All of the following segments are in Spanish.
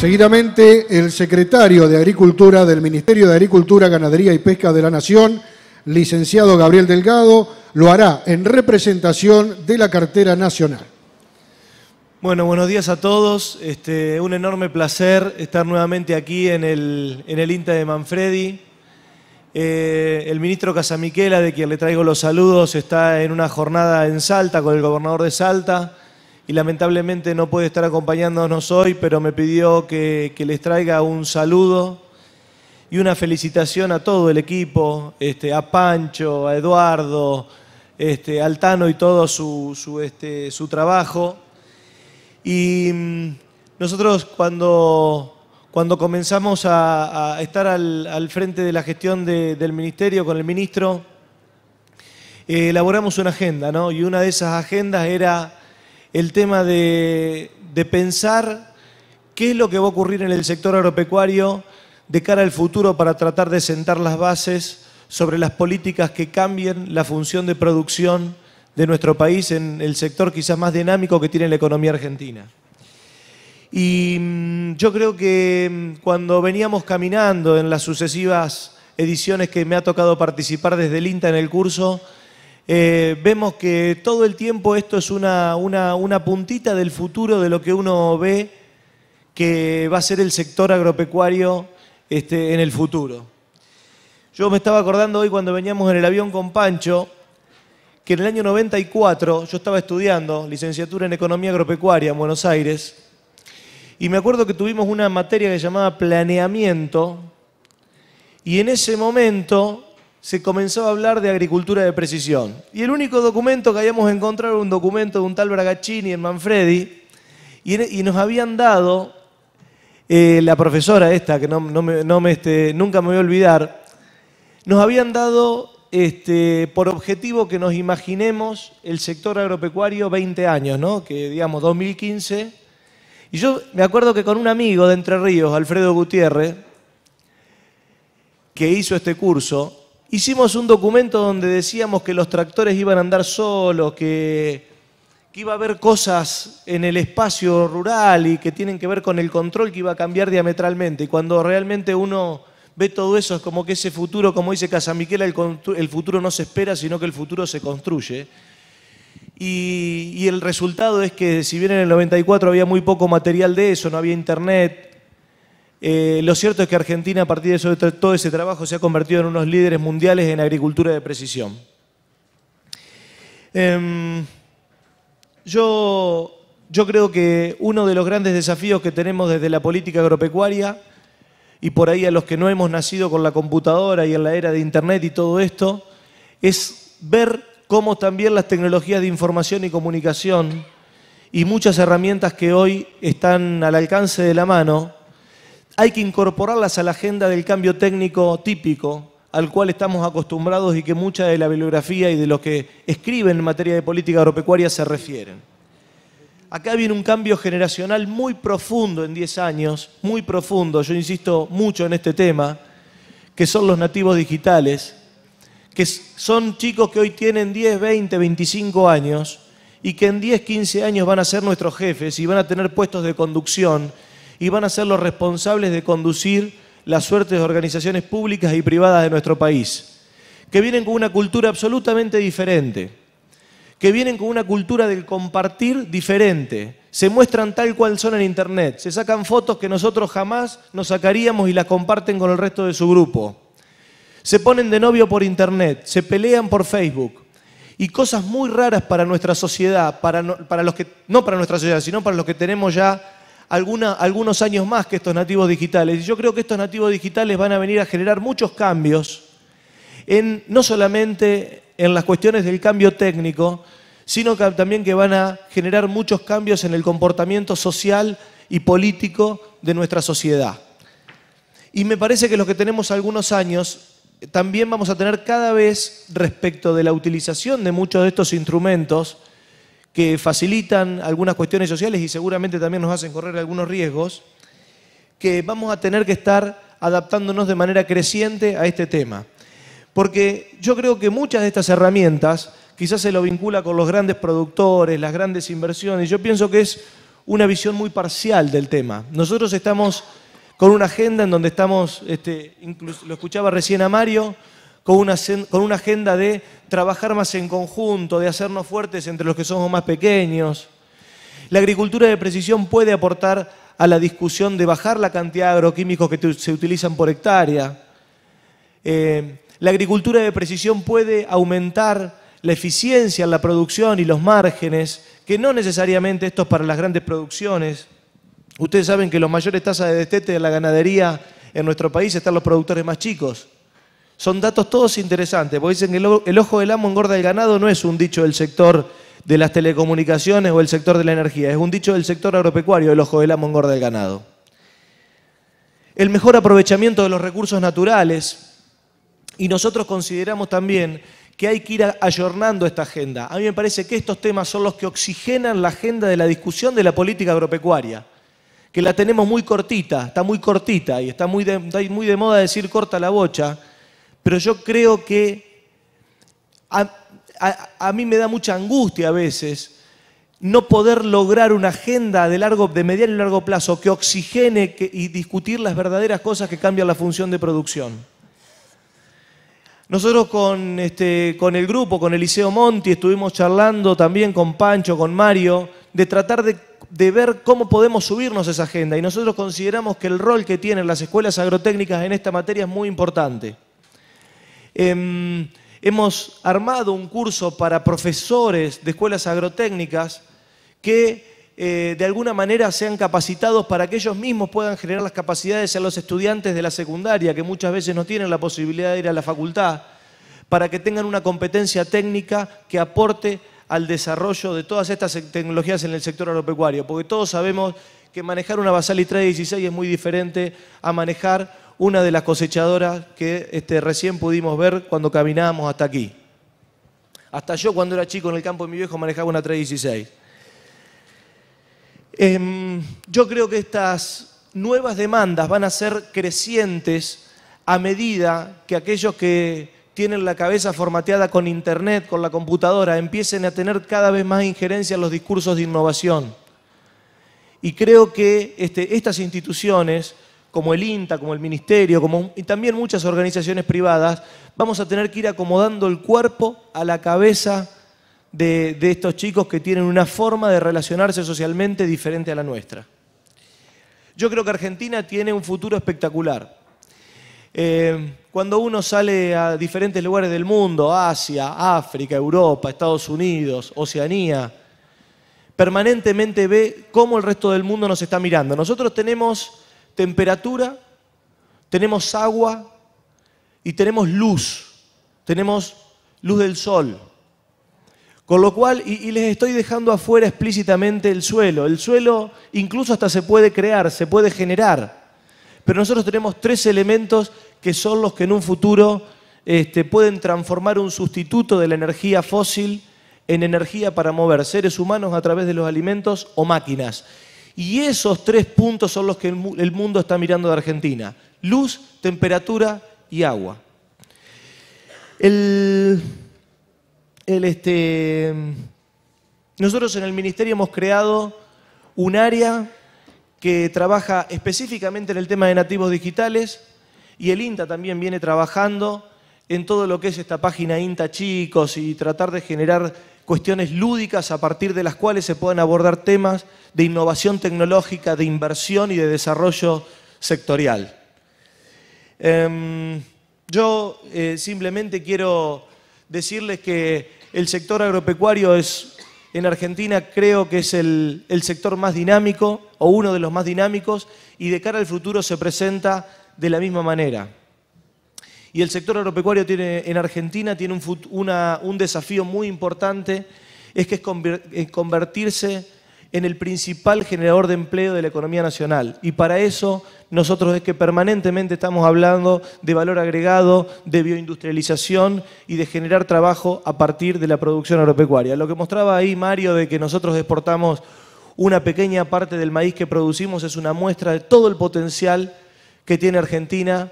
Seguidamente, el secretario de Agricultura del Ministerio de Agricultura, Ganadería y Pesca de la Nación, licenciado Gabriel Delgado, lo hará en representación de la cartera nacional. Bueno, buenos días a todos. Este, un enorme placer estar nuevamente aquí en el, en INTA de Manfredi. Eh, el ministro Casamiquela, de quien le traigo los saludos, está en una jornada en Salta con el gobernador de Salta y lamentablemente no puede estar acompañándonos hoy, pero me pidió que, les traiga un saludo y una felicitación a todo el equipo, este, a Pancho, a Eduardo, este, Altano y todo su, este, trabajo. Y mm, nosotros cuando, cuando comenzamos a, estar al, frente de la gestión del ministerio con el ministro, eh, elaboramos una agenda, ¿no? Y una de esas agendas era el tema de, pensar qué es lo que va a ocurrir en el sector agropecuario de cara al futuro para tratar de sentar las bases sobre las políticas que cambien la función de producción de nuestro país en el sector quizás más dinámico que tiene la economía argentina. Y mm, yo creo que mm, cuando veníamos caminando en las sucesivas ediciones que me ha tocado participar desde el INTA en el curso, eh, vemos que todo el tiempo esto es una, una, puntita del futuro de lo que uno ve que va a ser el sector agropecuario este, en el futuro. Yo me estaba acordando hoy cuando veníamos en el avión con Pancho, que en el año 94 yo estaba estudiando licenciatura en Economía Agropecuaria en Buenos Aires, y me acuerdo que tuvimos una materia que se llamaba planeamiento, y en ese momento se comenzó a hablar de agricultura de precisión. Y el único documento que habíamos encontrado era un documento de un tal Bragaccini en Manfredi, e, y, nos habían dado, eh, la profesora esta, que no, me, este, nunca me voy a olvidar, nos habían dado este, por objetivo que nos imaginemos el sector agropecuario 20 años, ¿no? que digamos 2015. Y yo me acuerdo que con un amigo de Entre Ríos, Alfredo Gutiérrez, que hizo este curso, hicimos un documento donde decíamos que los tractores iban a andar solos, que, iba a haber cosas en el espacio rural y que tienen que ver con el control que iba a cambiar diametralmente. Y cuando realmente uno ve todo eso, es como que ese futuro, como dice Casamiquela, el, el futuro no se espera, sino que el futuro se construye. Y, y el resultado es que si bien en el 94 había muy poco material de eso, no había internet, eh, lo cierto es que Argentina, a partir de todo ese trabajo, se ha convertido en unos líderes mundiales en agricultura de precisión. Em, yo, yo creo que uno de los grandes desafíos que tenemos desde la política agropecuaria, y por ahí a los que no hemos nacido con la computadora y en la era de Internet y todo esto, es ver cómo también las tecnologías de información y comunicación y muchas herramientas que hoy están al alcance de la mano, hay que incorporarlas a la agenda del cambio técnico típico al cual estamos acostumbrados y que mucha de la bibliografía y de los que escriben en materia de política agropecuaria se refieren. Acá viene un cambio generacional muy profundo en 10 años, muy profundo, yo insisto mucho en este tema, que son los nativos digitales, que son chicos que hoy tienen 10, 20, 25 años y que en 10, 15 años van a ser nuestros jefes y van a tener puestos de conducción y van a ser los responsables de conducir las suertes de organizaciones públicas y privadas de nuestro país, que vienen con una cultura absolutamente diferente, que vienen con una cultura del compartir diferente, se muestran tal cual son en Internet, se sacan fotos que nosotros jamás nos sacaríamos y las comparten con el resto de su grupo, se ponen de novio por Internet, se pelean por Facebook, y cosas muy raras para nuestra sociedad, para, para los que, no para nuestra sociedad, sino para los que tenemos ya algunos años más que estos nativos digitales. Y yo creo que estos nativos digitales van a venir a generar muchos cambios, en, no solamente en las cuestiones del cambio técnico, sino que también que van a generar muchos cambios en el comportamiento social y político de nuestra sociedad. Y me parece que los que tenemos algunos años también vamos a tener cada vez respecto de la utilización de muchos de estos instrumentos, que facilitan algunas cuestiones sociales y seguramente también nos hacen correr algunos riesgos, que vamos a tener que estar adaptándonos de manera creciente a este tema. Porque yo creo que muchas de estas herramientas quizás se lo vincula con los grandes productores, las grandes inversiones. Yo pienso que es una visión muy parcial del tema. Nosotros estamos con una agenda en donde estamos, este, lo escuchaba recién a Mario, con una, agenda de trabajar más en conjunto, de hacernos fuertes entre los que somos más pequeños. La agricultura de precisión puede aportar a la discusión de bajar la cantidad de agroquímicos que se utilizan por hectárea. Eh, la agricultura de precisión puede aumentar la eficiencia en la producción y los márgenes, que no necesariamente esto es para las grandes producciones. Ustedes saben que las mayores tasas de destete de la ganadería en nuestro país están los productores más chicos. Son datos todos interesantes, porque dicen que el ojo del amo engorda el ganado no es un dicho del sector de las telecomunicaciones o el sector de la energía, es un dicho del sector agropecuario, el ojo del amo engorda el ganado. El mejor aprovechamiento de los recursos naturales, y nosotros consideramos también que hay que ir ayornando esta agenda. A mí me parece que estos temas son los que oxigenan la agenda de la discusión de la política agropecuaria, que la tenemos muy cortita, está muy cortita y está muy de, está muy de moda decir corta la bocha, pero yo creo que a, mí me da mucha angustia a veces no poder lograr una agenda de, mediano y largo plazo que oxigene y discutir las verdaderas cosas que cambian la función de producción. Nosotros este, con, el grupo, con Eliseo Monti, estuvimos charlando también con Pancho, con Mario, de tratar de, de ver cómo podemos subirnos esa agenda. Y nosotros consideramos que el rol que tienen las escuelas agrotécnicas en esta materia es muy importante. Em, hemos armado un curso para profesores de escuelas agrotécnicas que eh, de alguna manera sean capacitados para que ellos mismos puedan generar las capacidades a los estudiantes de la secundaria, que muchas veces no tienen la posibilidad de ir a la facultad, para que tengan una competencia técnica que aporte al desarrollo de todas estas tecnologías en el sector agropecuario, porque todos sabemos que manejar una Basal 316 es muy diferente a manejar una de las cosechadoras que este, recién pudimos ver cuando caminábamos hasta aquí. Hasta yo cuando era chico en el campo de mi viejo manejaba una 316. Em, yo creo que estas nuevas demandas van a ser crecientes a medida que aquellos que tienen la cabeza formateada con Internet, con la computadora, empiecen a tener cada vez más injerencia en los discursos de innovación. Y creo que este, estas instituciones como el INTA, como el Ministerio, y también muchas organizaciones privadas, vamos a tener que ir acomodando el cuerpo a la cabeza de, estos chicos que tienen una forma de relacionarse socialmente diferente a la nuestra. Yo creo que Argentina tiene un futuro espectacular. Eh, cuando uno sale a diferentes lugares del mundo, Asia, África, Europa, Estados Unidos, Oceanía, permanentemente ve cómo el resto del mundo nos está mirando. Nosotros tenemos temperatura, tenemos agua y tenemos luz, tenemos luz del sol. Con lo cual, y, les estoy dejando afuera explícitamente el suelo. El suelo incluso hasta se puede crear, se puede generar. Pero nosotros tenemos tres elementos que son los que en un futuro este, pueden transformar un sustituto de la energía fósil en energía para mover seres humanos a través de los alimentos o máquinas. Y esos tres puntos son los que el mundo está mirando de Argentina. Luz, temperatura y agua. el este, nosotros en el Ministerio hemos creado un área que trabaja específicamente en el tema de nativos digitales y el INTA también viene trabajando en todo lo que es esta página INTA Chicos y tratar de generar cuestiones lúdicas a partir de las cuales se puedan abordar temas de innovación tecnológica, de inversión y de desarrollo sectorial. Em, yo eh, simplemente quiero decirles que el sector agropecuario es, en Argentina creo que es el sector más dinámico o uno de los más dinámicos y de cara al futuro se presenta de la misma manera. Y el sector agropecuario en Argentina tiene un, un desafío muy importante, es que es convertirse en el principal generador de empleo de la economía nacional. Y para eso nosotros es que permanentemente estamos hablando de valor agregado, de bioindustrialización y de generar trabajo a partir de la producción agropecuaria. Lo que mostraba ahí Mario de que nosotros exportamos una pequeña parte del maíz que producimos es una muestra de todo el potencial que tiene Argentina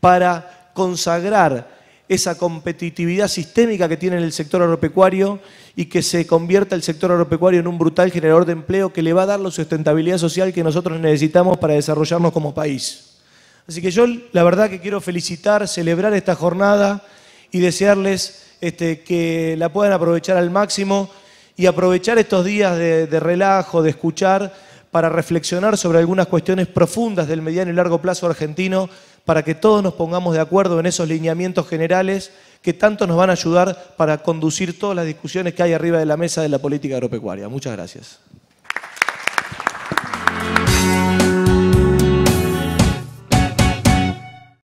para consagrar esa competitividad sistémica que tiene el sector agropecuario y que se convierta el sector agropecuario en un brutal generador de empleo que le va a dar la sustentabilidad social que nosotros necesitamos para desarrollarnos como país. Así que yo la verdad que quiero felicitar, celebrar esta jornada y desearles este, que la puedan aprovechar al máximo y aprovechar estos días de, de relajo, de escuchar, para reflexionar sobre algunas cuestiones profundas del mediano y largo plazo argentino para que todos nos pongamos de acuerdo en esos lineamientos generales que tanto nos van a ayudar para conducir todas las discusiones que hay arriba de la mesa de la política agropecuaria. Muchas gracias.